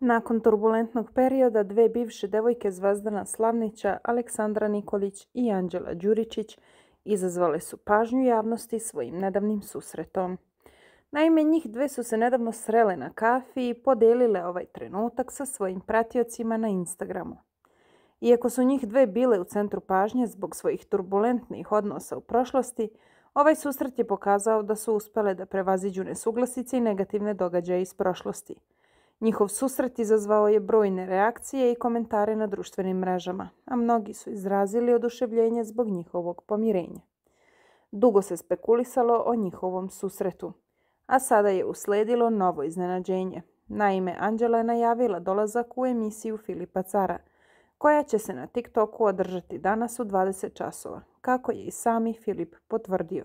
Nakon turbulentnog perioda dve bivše devojke Zvazdana Slavnića, Aleksandra Nikolić i Anđela Đuričić izazvale su pažnju javnosti svojim nedavnim susretom. Naime, njih dve su se nedavno srele na kafi i podelile ovaj trenutak sa svojim pratiocima na Instagramu. Iako su njih dve bile u centru pažnje zbog svojih turbulentnih odnosa u prošlosti, ovaj susret je pokazao da su uspele da prevaziđu nesuglasice i negativne događaje iz prošlosti – Njihov susret izazvao je brojne reakcije i komentare na društvenim mrežama, a mnogi su izrazili oduševljenje zbog njihovog pomirenja. Dugo se spekulisalo o njihovom susretu, a sada je usledilo novo iznenađenje. Naime, Anđela je najavila dolazak u emisiju Filipa Cara, koja će se na TikToku održati danas u 20 časova, kako je i sami Filip potvrdio.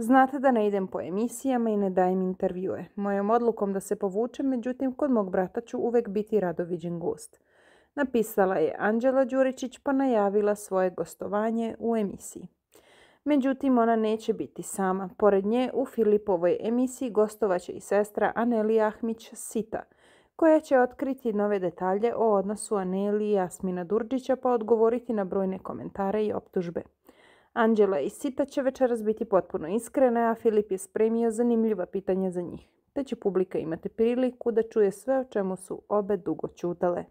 Znate da ne idem po emisijama i ne dajem intervjue. Mojom odlukom da se povučem, međutim, kod mog brata ću uvek biti radoviđen gust. gost. Napisala je Anđela Đuričić pa najavila svoje gostovanje u emisiji. Međutim, ona neće biti sama. Pored nje u Filipovoj emisiji gostovaće i sestra Aneli Ahmić Sita, koja će otkriti nove detalje o odnosu Aneli i Jasmina Durđića pa odgovoriti na brojne komentare i optužbe. Anđela i Sita će večeras biti potpuno iskrene, a Filip je spremio zanimljiva pitanja za njih, te će publika imati priliku da čuje sve o čemu su obe dugo čutale.